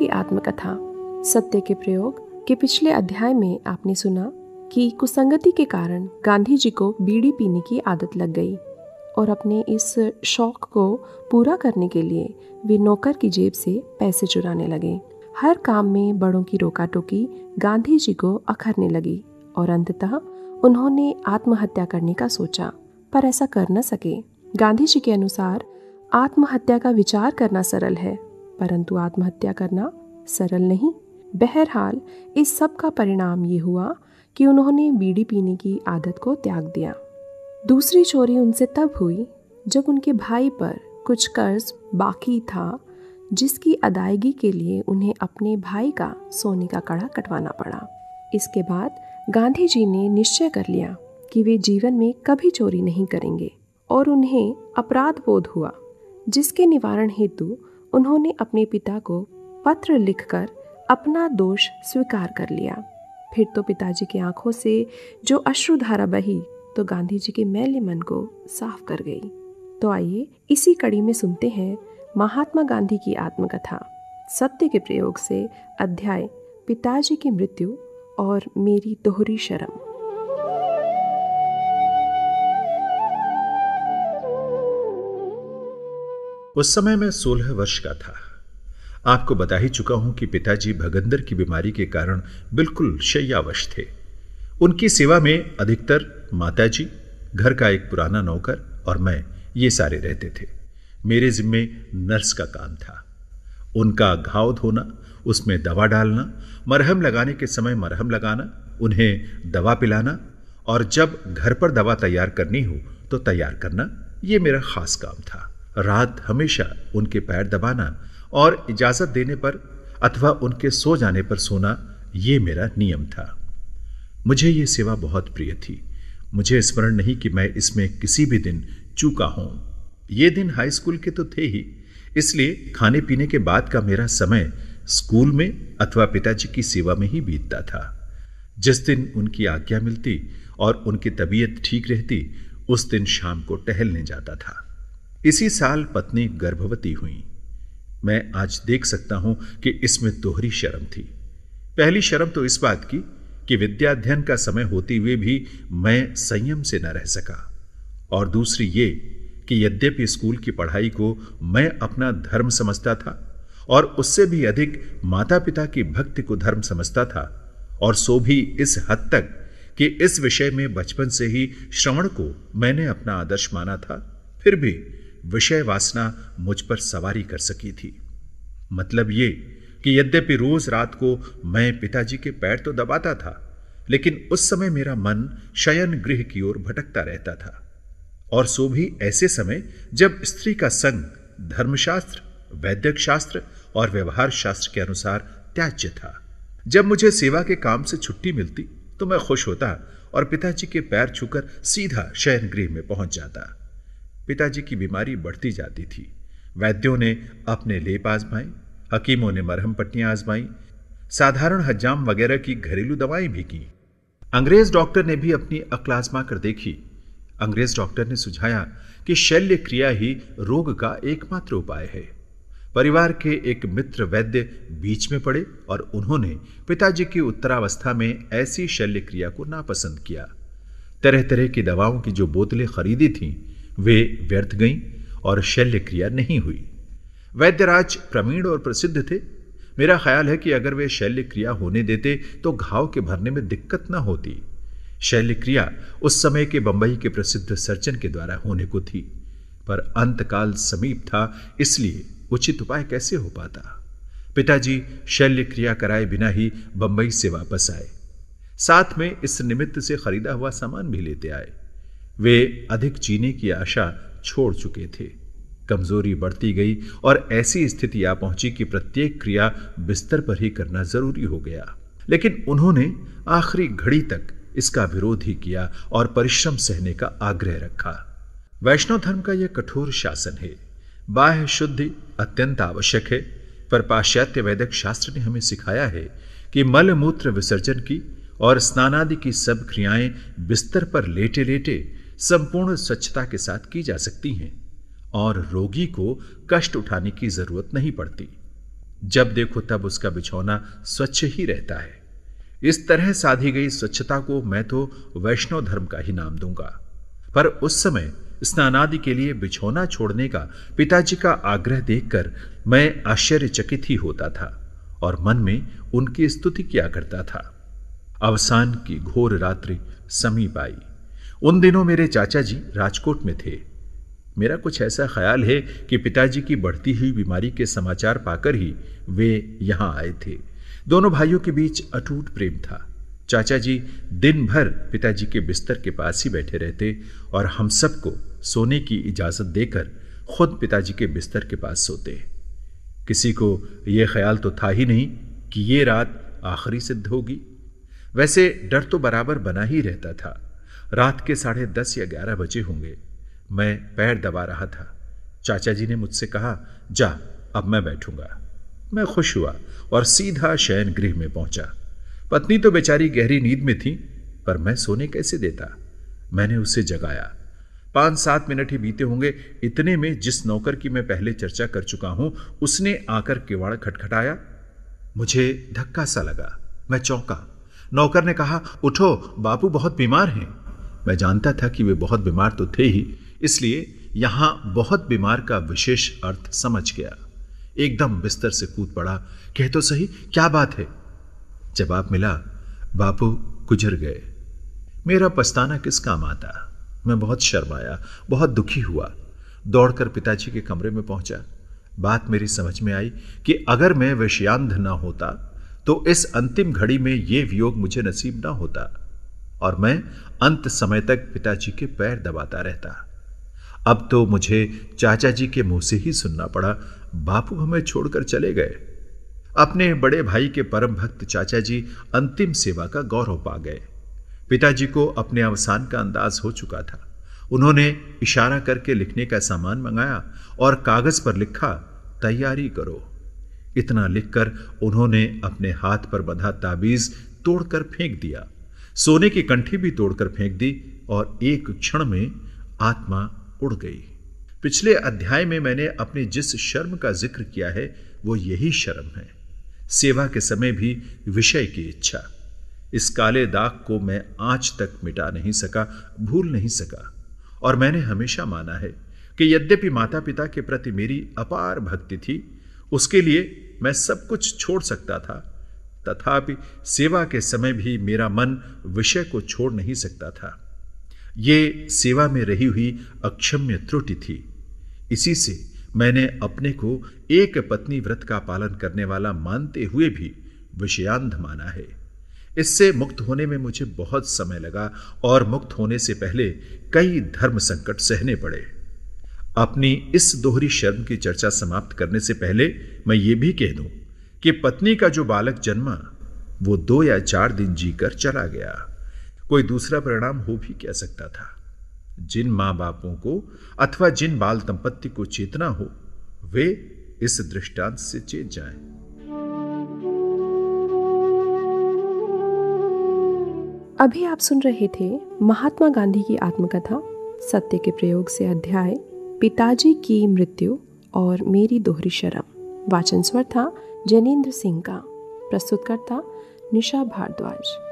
की आत्मकथा सत्य के प्रयोग के पिछले अध्याय में आपने सुना कि कुसंगति के कारण गांधी जी को बीड़ी पीने की आदत लग गई और अपने इस शौक को पूरा करने के लिए वे नौकर की जेब से पैसे चुराने लगे हर काम में बड़ों की रोका टोकी गांधी जी को अखरने लगी और अंततः उन्होंने आत्महत्या करने का सोचा पर ऐसा कर न सके गांधी जी के अनुसार आत्महत्या का विचार करना सरल है परंतु आत्महत्या करना सरल नहीं बहरहाल इस सब का परिणाम ये हुआ कि उन्होंने बीड़ी पीने की आदत को त्याग दिया दूसरी चोरी उनसे तब हुई जब उनके भाई पर कुछ कर्ज बाकी था जिसकी अदायगी के लिए उन्हें अपने भाई का सोने का कड़ा कटवाना पड़ा इसके बाद गांधी जी ने निश्चय कर लिया कि वे जीवन में कभी चोरी नहीं करेंगे और उन्हें अपराध बोध हुआ जिसके निवारण हेतु उन्होंने अपने पिता को पत्र लिखकर अपना दोष स्वीकार कर लिया फिर तो पिताजी की आंखों से जो अश्रुधारा बही तो गांधी जी के मैले मन को साफ कर गई तो आइए इसी कड़ी में सुनते हैं महात्मा गांधी की आत्मकथा सत्य के प्रयोग से अध्याय पिताजी की मृत्यु और मेरी दोहरी शर्म उस समय मैं सोलह वर्ष का था आपको बता ही चुका हूं कि पिताजी भगंदर की बीमारी के कारण बिल्कुल शैयावश थे उनकी सेवा में अधिकतर माताजी, घर का एक पुराना नौकर और मैं ये सारे रहते थे मेरे जिम्मे नर्स का काम था उनका घाव धोना उसमें दवा डालना मरहम लगाने के समय मरहम लगाना उन्हें दवा पिलाना और जब घर पर दवा तैयार करनी हो तो तैयार करना ये मेरा खास काम था रात हमेशा उनके पैर दबाना और इजाज़त देने पर अथवा उनके सो जाने पर सोना ये मेरा नियम था मुझे ये सेवा बहुत प्रिय थी मुझे स्मरण नहीं कि मैं इसमें किसी भी दिन चूका हूं ये दिन हाई स्कूल के तो थे ही इसलिए खाने पीने के बाद का मेरा समय स्कूल में अथवा पिताजी की सेवा में ही बीतता था जिस दिन उनकी आज्ञा मिलती और उनकी तबीयत ठीक रहती उस दिन शाम को टहलने जाता था इसी साल पत्नी गर्भवती हुई मैं आज देख सकता हूं कि इसमें दोहरी शर्म थी पहली शर्म तो इस बात की कि विद्याध्ययन का समय होते हुए भी मैं संयम से न रह सका और दूसरी ये कि यद्यपि स्कूल की पढ़ाई को मैं अपना धर्म समझता था और उससे भी अधिक माता पिता की भक्ति को धर्म समझता था और सो भी इस हद तक कि इस विषय में बचपन से ही श्रवण को मैंने अपना आदर्श माना था फिर भी विषय वासना मुझ पर सवारी कर सकी थी मतलब ये कि यद्यपि रोज रात को मैं पिताजी के पैर तो दबाता था लेकिन उस समय मेरा मन शयन गृह की ओर भटकता रहता था और सो भी ऐसे समय जब स्त्री का संग धर्मशास्त्र वैद्यक शास्त्र और व्यवहार शास्त्र के अनुसार त्याज्य था जब मुझे सेवा के काम से छुट्टी मिलती तो मैं खुश होता और पिताजी के पैर छूकर सीधा शयन गृह में पहुंच जाता पिताजी की बीमारी बढ़ती जाती थी वैद्यों ने अपने लेप आजमाए हकीमों ने मरहम पट्टियां आजमाई साधारण हजाम वगैरह की घरेलू दवाएं भी की अंग्रेज डॉक्टर ने भी अपनी अक्ल आजमा कर देखी अंग्रेज डॉक्टर ने सुझाया कि शल्य क्रिया ही रोग का एकमात्र उपाय है परिवार के एक मित्र वैद्य बीच में पड़े और उन्होंने पिताजी की उत्तरावस्था में ऐसी शल्य क्रिया को नापसंद किया तरह तरह की दवाओं की जो बोतलें खरीदी थीं वे व्यर्थ गईं और शल्य क्रिया नहीं हुई वैद्यराज प्रवीण और प्रसिद्ध थे मेरा ख्याल है कि अगर वे शल्य क्रिया होने देते तो घाव के भरने में दिक्कत न होती शल्य क्रिया उस समय के बंबई के प्रसिद्ध सर्जन के द्वारा होने को थी पर अंतकाल समीप था इसलिए उचित उपाय कैसे हो पाता पिताजी शल्य क्रिया कराए बिना ही बंबई से वापस आए साथ में इस निमित्त से खरीदा हुआ सामान भी लेते आए वे अधिक जीने की आशा छोड़ चुके थे कमजोरी बढ़ती गई और ऐसी स्थिति आ पहुंची कि प्रत्येक क्रिया बिस्तर पर ही करना जरूरी हो गया लेकिन उन्होंने आखिरी घड़ी तक इसका विरोध ही किया और परिश्रम सहने का आग्रह रखा वैष्णव धर्म का यह कठोर शासन है बाह्य शुद्धि अत्यंत आवश्यक है पर पाश्चात्य वैदिक शास्त्र ने हमें सिखाया है कि मल मूत्र विसर्जन की और स्नानादि की सब क्रियाएं बिस्तर पर लेटे लेटे संपूर्ण स्वच्छता के साथ की जा सकती हैं और रोगी को कष्ट उठाने की जरूरत नहीं पड़ती जब देखो तब उसका बिछौना स्वच्छ ही रहता है इस तरह साधी गई स्वच्छता को मैं तो वैष्णव धर्म का ही नाम दूंगा पर उस समय स्नानादि के लिए बिछौना छोड़ने का पिताजी का आग्रह देखकर मैं आश्चर्यचकित ही होता था और मन में उनकी स्तुति किया करता था अवसान की घोर रात्रि समीप आई उन दिनों मेरे चाचा जी राजकोट में थे मेरा कुछ ऐसा ख्याल है कि पिताजी की बढ़ती हुई बीमारी के समाचार पाकर ही वे यहाँ आए थे दोनों भाइयों के बीच अटूट प्रेम था चाचा जी दिन भर पिताजी के बिस्तर के पास ही बैठे रहते और हम सबको सोने की इजाज़त देकर खुद पिताजी के बिस्तर के पास सोते किसी को यह ख्याल तो था ही नहीं कि ये रात आखिरी सिद्ध होगी वैसे डर तो बराबर बना ही रहता था रात के साढ़े दस या ग्यारह बजे होंगे मैं पैर दबा रहा था चाचा जी ने मुझसे कहा जा अब मैं बैठूंगा मैं खुश हुआ और सीधा शयन गृह में पहुंचा पत्नी तो बेचारी गहरी नींद में थी पर मैं सोने कैसे देता मैंने उसे जगाया पांच सात मिनट ही बीते होंगे इतने में जिस नौकर की मैं पहले चर्चा कर चुका हूं उसने आकर किवाड़ खटखटाया मुझे धक्का सा लगा मैं चौंका नौकर ने कहा उठो बापू बहुत बीमार हैं मैं जानता था कि वे बहुत बीमार तो थे ही इसलिए यहां बहुत बीमार का विशेष अर्थ समझ गया एकदम बिस्तर से कूद पड़ा कह तो सही क्या बात है जवाब मिला बापू गुजर गए मेरा पछताना किस काम आता मैं बहुत शर्माया बहुत दुखी हुआ दौड़कर पिताजी के कमरे में पहुंचा बात मेरी समझ में आई कि अगर मैं विषयांध ना होता तो इस अंतिम घड़ी में यह वियोग मुझे नसीब ना होता और मैं अंत समय तक पिताजी के पैर दबाता रहता अब तो मुझे चाचा जी के मुंह से ही सुनना पड़ा बापू हमें छोड़कर चले गए अपने बड़े भाई के परम भक्त चाचा जी अंतिम सेवा का गौरव पा गए पिताजी को अपने अवसान का अंदाज हो चुका था उन्होंने इशारा करके लिखने का सामान मंगाया और कागज पर लिखा तैयारी करो इतना लिखकर उन्होंने अपने हाथ पर बंधा ताबीज तोड़कर फेंक दिया सोने की कंठी भी तोड़कर फेंक दी और एक क्षण में आत्मा उड़ गई पिछले अध्याय में मैंने अपनी जिस शर्म का जिक्र किया है वो यही शर्म है सेवा के समय भी विषय की इच्छा इस काले दाग को मैं आज तक मिटा नहीं सका भूल नहीं सका और मैंने हमेशा माना है कि यद्यपि माता पिता के प्रति मेरी अपार भक्ति थी उसके लिए मैं सब कुछ छोड़ सकता था तथापि सेवा के समय भी मेरा मन विषय को छोड़ नहीं सकता था ये सेवा में रही हुई अक्षम्य त्रुटि थी इसी से मैंने अपने को एक पत्नी व्रत का पालन करने वाला मानते हुए भी विषयांध माना है इससे मुक्त होने में मुझे बहुत समय लगा और मुक्त होने से पहले कई धर्म संकट सहने पड़े अपनी इस दोहरी शर्म की चर्चा समाप्त करने से पहले मैं ये भी कह दूं कि पत्नी का जो बालक जन्मा वो दो या चार दिन जीकर चला गया कोई दूसरा परिणाम हो भी क्या सकता था जिन मां बापों को अथवा जिन बाल दंपत्ति को चेतना हो वे इस दृष्टांत से चेत जाए अभी आप सुन रहे थे महात्मा गांधी की आत्मकथा सत्य के प्रयोग से अध्याय पिताजी की मृत्यु और मेरी दोहरी शराब वाचन स्वर था जैनेन्द्र सिंह का प्रस्तुतकर्ता निशा भारद्वाज